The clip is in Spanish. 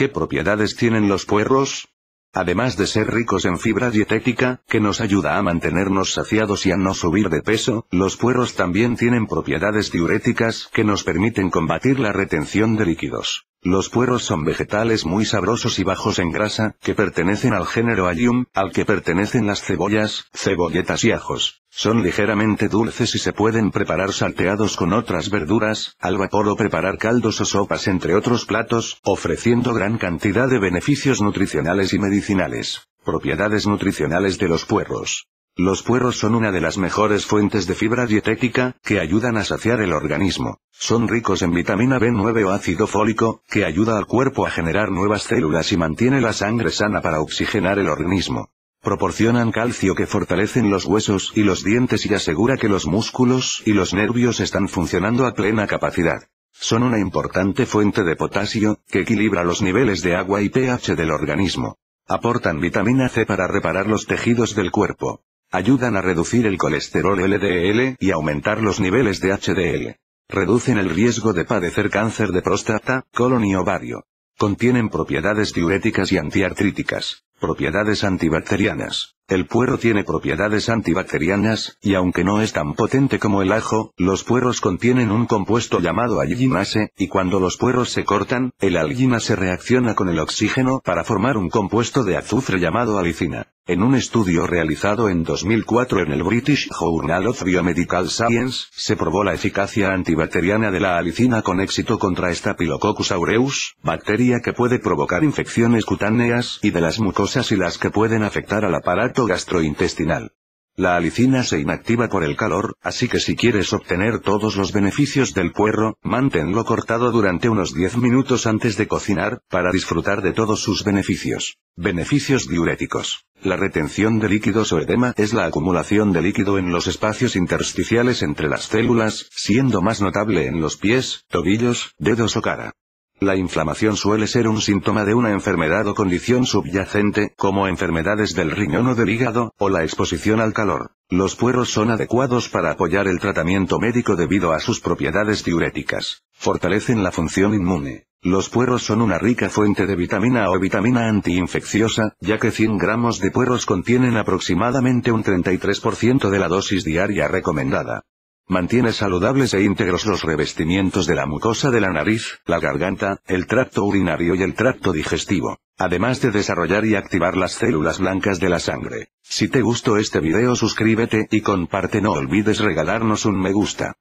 ¿Qué propiedades tienen los puerros? Además de ser ricos en fibra dietética, que nos ayuda a mantenernos saciados y a no subir de peso, los puerros también tienen propiedades diuréticas que nos permiten combatir la retención de líquidos. Los puerros son vegetales muy sabrosos y bajos en grasa, que pertenecen al género Allium, al que pertenecen las cebollas, cebolletas y ajos. Son ligeramente dulces y se pueden preparar salteados con otras verduras, al vapor o preparar caldos o sopas entre otros platos, ofreciendo gran cantidad de beneficios nutricionales y medicinales. Propiedades nutricionales de los puerros. Los puerros son una de las mejores fuentes de fibra dietética, que ayudan a saciar el organismo. Son ricos en vitamina B9 o ácido fólico, que ayuda al cuerpo a generar nuevas células y mantiene la sangre sana para oxigenar el organismo. Proporcionan calcio que fortalecen los huesos y los dientes y asegura que los músculos y los nervios están funcionando a plena capacidad. Son una importante fuente de potasio, que equilibra los niveles de agua y pH del organismo. Aportan vitamina C para reparar los tejidos del cuerpo. Ayudan a reducir el colesterol LDL y aumentar los niveles de HDL. Reducen el riesgo de padecer cáncer de próstata, colon y ovario. Contienen propiedades diuréticas y antiartríticas, propiedades antibacterianas. El puero tiene propiedades antibacterianas, y aunque no es tan potente como el ajo, los pueros contienen un compuesto llamado alginase, y cuando los pueros se cortan, el se reacciona con el oxígeno para formar un compuesto de azufre llamado alicina. En un estudio realizado en 2004 en el British Journal of Biomedical Science, se probó la eficacia antibacteriana de la alicina con éxito contra Staphylococcus aureus, bacteria que puede provocar infecciones cutáneas y de las mucosas y las que pueden afectar al aparato gastrointestinal. La alicina se inactiva por el calor, así que si quieres obtener todos los beneficios del puerro, manténlo cortado durante unos 10 minutos antes de cocinar, para disfrutar de todos sus beneficios. Beneficios diuréticos. La retención de líquidos o edema es la acumulación de líquido en los espacios intersticiales entre las células, siendo más notable en los pies, tobillos, dedos o cara. La inflamación suele ser un síntoma de una enfermedad o condición subyacente, como enfermedades del riñón o del hígado, o la exposición al calor. Los puerros son adecuados para apoyar el tratamiento médico debido a sus propiedades diuréticas. Fortalecen la función inmune. Los puerros son una rica fuente de vitamina o vitamina antiinfecciosa, ya que 100 gramos de puerros contienen aproximadamente un 33% de la dosis diaria recomendada. Mantiene saludables e íntegros los revestimientos de la mucosa de la nariz, la garganta, el tracto urinario y el tracto digestivo, además de desarrollar y activar las células blancas de la sangre. Si te gustó este video suscríbete y comparte no olvides regalarnos un me gusta.